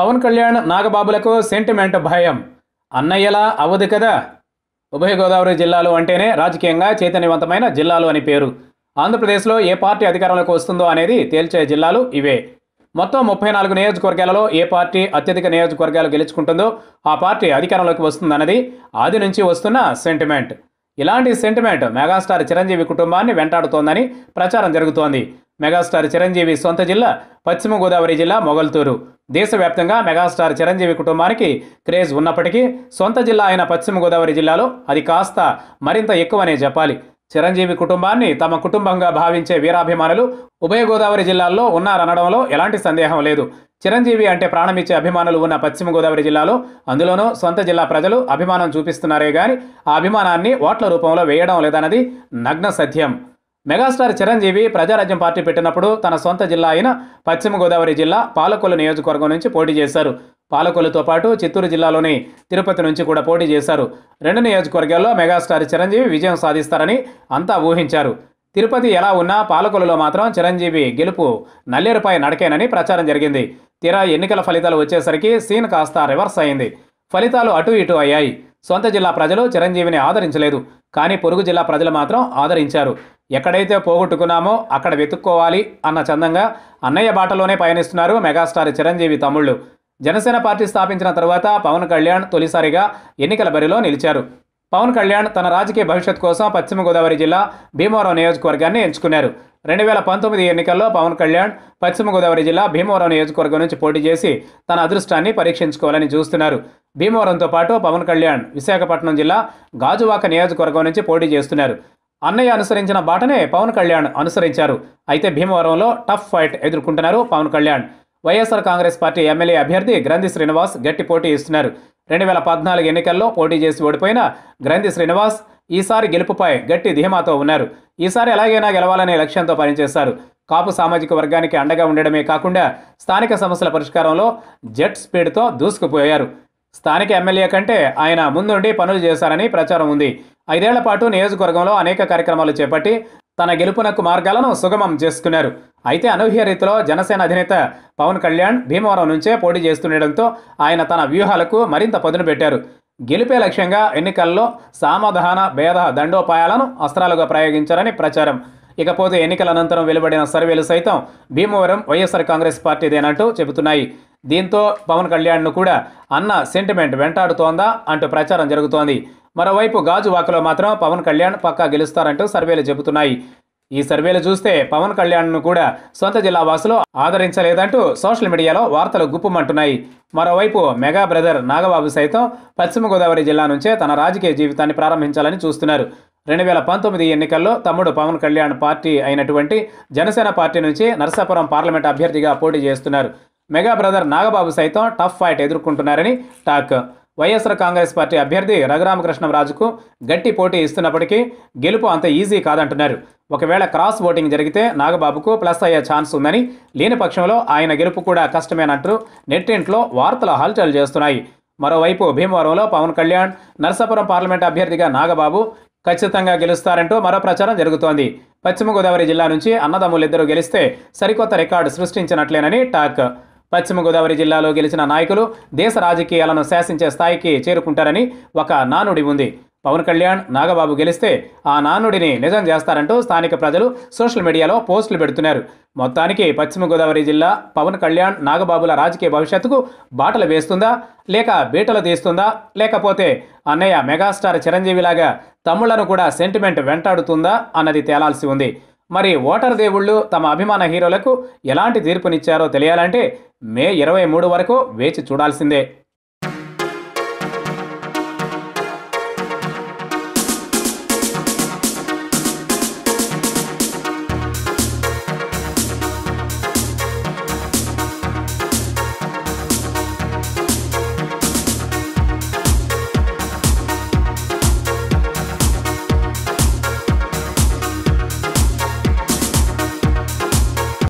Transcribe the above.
Pawan Kalyan నాగబాబులకు sentiment భయం అన్నయ్యలా అవ్వదు కదా ఉభయ గోదావరి జిల్లాలు అంటేనే రాజకీయంగా చైతన్యవంతమైన జిల్లాలు అని పేరు ఆంధ్రప్రదేశ్లో ఏ పార్టీ అధికారంలోకి వస్తుందో అనేది తేల్చే జిల్లాలు ఇవే మొత్తం ముప్పై నాలుగు నియోజకవర్గాలలో ఏ పార్టీ అత్యధిక నియోజకవర్గాలు గెలుచుకుంటుందో ఆ పార్టీ అధికారంలోకి వస్తుందన్నది ఆది నుంచి వస్తున్న సెంటిమెంట్ ఇలాంటి సెంటిమెంట్ మెగాస్టార్ చిరంజీవి కుటుంబాన్ని వెంటాడుతోందని ప్రచారం జరుగుతోంది మెగాస్టార్ చిరంజీవి సొంత జిల్లా పశ్చిమ గోదావరి జిల్లా మొగల్తూరు దేశవ్యాప్తంగా మెగాస్టార్ చిరంజీవి కుటుంబానికి క్రేజ్ ఉన్నప్పటికీ సొంత జిల్లా అయిన పశ్చిమ గోదావరి జిల్లాలో అది కాస్త మరింత ఎక్కువనే చెప్పాలి చిరంజీవి కుటుంబాన్ని తమ కుటుంబంగా భావించే వీరాభిమానులు ఉభయ గోదావరి జిల్లాల్లో ఉన్నారనడంలో ఎలాంటి సందేహం లేదు చిరంజీవి అంటే ప్రాణమిచ్చే అభిమానులు ఉన్న పశ్చిమ గోదావరి జిల్లాలో అందులోనూ సొంత జిల్లా ప్రజలు అభిమానం చూపిస్తున్నారే గాని ఆ అభిమానాన్ని ఓట్ల రూపంలో వేయడం లేదన్నది నగ్న సత్యం మెగాస్టార్ చిరంజీవి ప్రజారాజ్యం పార్టీ పెట్టినప్పుడు తన సొంత జిల్లా అయిన పశ్చిమ గోదావరి జిల్లా పాలకొల్లు నియోజకవర్గం నుంచి పోటీ చేశారు పాలకొల్లుతో పాటు చిత్తూరు జిల్లాలోని తిరుపతి నుంచి కూడా పోటీ చేశారు రెండు నియోజకవర్గాల్లో మెగాస్టార్ చిరంజీవి విజయం సాధిస్తారని అంతా ఊహించారు తిరుపతి ఎలా ఉన్నా పాలకొల్లులో మాత్రం చిరంజీవి గెలుపు నల్లేరుపై నడకేనని ప్రచారం జరిగింది తీరా ఎన్నికల ఫలితాలు వచ్చేసరికి సీన్ కాస్త రివర్స్ అయింది ఫలితాలు అటు ఇటు అయ్యాయి సొంత జిల్లా ప్రజలు చిరంజీవిని ఆదరించలేదు కానీ పొరుగు జిల్లా ప్రజలు మాత్రం ఆదరించారు ఎక్కడైతే పోగొట్టుకున్నామో అక్కడ వెతుక్కోవాలి అన్న చందంగా అన్నయ్య బాటలోనే పయనిస్తున్నారు మెగాస్టార్ చిరంజీవి తమ్ముళ్ళు జనసేన పార్టీ స్థాపించిన తర్వాత పవన్ కళ్యాణ్ తొలిసారిగా ఎన్నికల బరిలో నిలిచారు పవన్ కళ్యాణ్ తన రాజకీయ భవిష్యత్ కోసం పశ్చిమ గోదావరి జిల్లా భీమవరం నియోజకవర్గాన్ని ఎంచుకున్నారు రెండు వేల పంతొమ్మిది ఎన్నికల్లో పవన్ కళ్యాణ్ పశ్చిమ గోదావరి జిల్లా భీమవరం నియోజకవర్గం నుంచి పోటీ చేసి తన అదృష్టాన్ని పరీక్షించుకోవాలని చూస్తున్నారు భీమవరంతో పాటు పవన్ కళ్యాణ్ విశాఖపట్నం జిల్లా గాజువాక నియోజకవర్గం నుంచి పోటీ చేస్తున్నారు అన్నయ్య అనుసరించిన బాటనే పవన్ కళ్యాణ్ అనుసరించారు అయితే భీమవరంలో టఫ్ ఫైట్ ఎదుర్కొంటున్నారు పవన్ కళ్యాణ్ వైఎస్ఆర్ కాంగ్రెస్ పార్టీ ఎమ్మెల్యే అభ్యర్థి గ్రంథి శ్రీనివాస్ గట్టి పోటీ ఇస్తున్నారు రెండు వేల పద్నాలుగు ఎన్నికల్లో పోటీ చేసి ఓడిపోయిన గ్రంథి శ్రీనివాస్ ఈసారి గెలుపుపై గట్టి ధీమాతో ఉన్నారు ఈసారి ఎలాగైనా గెలవాలనే లక్ష్యంతో పనిచేశారు కాపు సామాజిక వర్గానికి అండగా ఉండడమే కాకుండా స్థానిక సమస్యల పరిష్కారంలో జెట్ స్పీడ్తో దూసుకుపోయారు స్థానిక ఎమ్మెల్యే కంటే ఆయన ముందుండి పనులు చేశారని ప్రచారం ఉంది ఐదేళ్ల పాటు నియోజకవర్గంలో అనేక కార్యక్రమాలు చేపట్టి తన గెలుపునకు మార్గాలను సుగమం చేసుకున్నారు అయితే అనూహ్య రీతిలో జనసేన అధినేత పవన్ కళ్యాణ్ భీమవరం నుంచే పోటీ చేస్తుండటంతో ఆయన తన వ్యూహాలకు మరింత పదును పెట్టారు గెలిపే లక్ష్యంగా ఎన్నికల్లో సామధాన భేద దండోపాయాలను అస్త్రాలుగా ప్రయోగించారని ప్రచారం ఇకపోతే ఎన్నికల అనంతరం వెలువడిన సర్వేలు సైతం భీమవరం వైఎస్ఆర్ కాంగ్రెస్ పార్టీదేనంటూ చెబుతున్నాయి దీంతో పవన్ కళ్యాణ్ను కూడా అన్న సెంటిమెంట్ వెంటాడుతోందా అంటూ ప్రచారం జరుగుతోంది మరోవైపు గాజువాకలో మాత్రం పవన్ కళ్యాణ్ పక్కా గెలుస్తారంటూ సర్వేలు చెబుతున్నాయి ఈ సర్వేలు చూస్తే పవన్ కళ్యాణ్ను కూడా సొంత జిల్లా వాసులు ఆదరించలేదంటూ సోషల్ మీడియాలో వార్తలు గుప్పమంటున్నాయి మరోవైపు మెగా బ్రదర్ నాగబాబు సైతం పశ్చిమ గోదావరి జిల్లా నుంచే తన రాజకీయ జీవితాన్ని ప్రారంభించాలని చూస్తున్నారు రెండు వేల పంతొమ్మిది ఎన్నికల్లో తమ్ముడు పవన్ కళ్యాణ్ పార్టీ అయినటువంటి జనసేన పార్టీ నుంచి నరసాపురం పార్లమెంట్ అభ్యర్థిగా పోటీ చేస్తున్నారు మెగా బ్రదర్ నాగబాబు సైతం టఫ్ ఫైట్ ఎదుర్కొంటున్నారని టాక్ వైఎస్ఆర్ కాంగ్రెస్ పార్టీ అభ్యర్థి రఘురామకృష్ణరాజుకు గట్టి పోటీ ఇస్తున్నప్పటికీ గెలుపు అంత ఈజీ కాదంటున్నారు ఒకవేళ క్రాస్ ఓటింగ్ జరిగితే నాగబాబుకు ప్లస్ అయ్యే ఛాన్స్ ఉందని లేని పక్షంలో ఆయన గెలుపు కూడా కష్టమేనంటూ నెట్టింట్లో వార్తలు హల్చల్ చేస్తున్నాయి మరోవైపు భీమవరంలో పవన్ కళ్యాణ్ నర్సాపురం పార్లమెంట్ అభ్యర్థిగా నాగబాబు ఖచ్చితంగా గెలుస్తారంటూ మరో ప్రచారం జరుగుతోంది పశ్చిమ గోదావరి జిల్లా నుంచి అన్నదమ్ములిద్దరూ గెలిస్తే సరికొత్త రికార్డు సృష్టించినట్లేనని టాక్ పశ్చిమ గోదావరి జిల్లాలో గెలిచిన నాయకులు దేశ రాజకీయాలను శాసించే స్థాయికి చేరుకుంటారని ఒక నానుడి ఉంది పవన్ కళ్యాణ్ నాగబాబు గెలిస్తే ఆ నానుడిని నిజం చేస్తారంటూ స్థానిక ప్రజలు సోషల్ మీడియాలో పోస్టులు పెడుతున్నారు మొత్తానికి పశ్చిమ గోదావరి జిల్లా పవన్ కళ్యాణ్ నాగబాబుల రాజకీయ భవిష్యత్తుకు బాటలు వేస్తుందా లేక బీటలు తీస్తుందా లేకపోతే అన్నయ్య మెగాస్టార్ చిరంజీవిలాగా తమ్ముళ్లను కూడా సెంటిమెంట్ వెంటాడుతుందా అన్నది తేలాల్సి ఉంది మరి ఓటర్ దేవుళ్ళు తమ అభిమాన హీరోలకు ఎలాంటి తీర్పునిచ్చారో తెలియాలంటే మే ఇరవై మూడు వరకు వేచి చూడాల్సిందే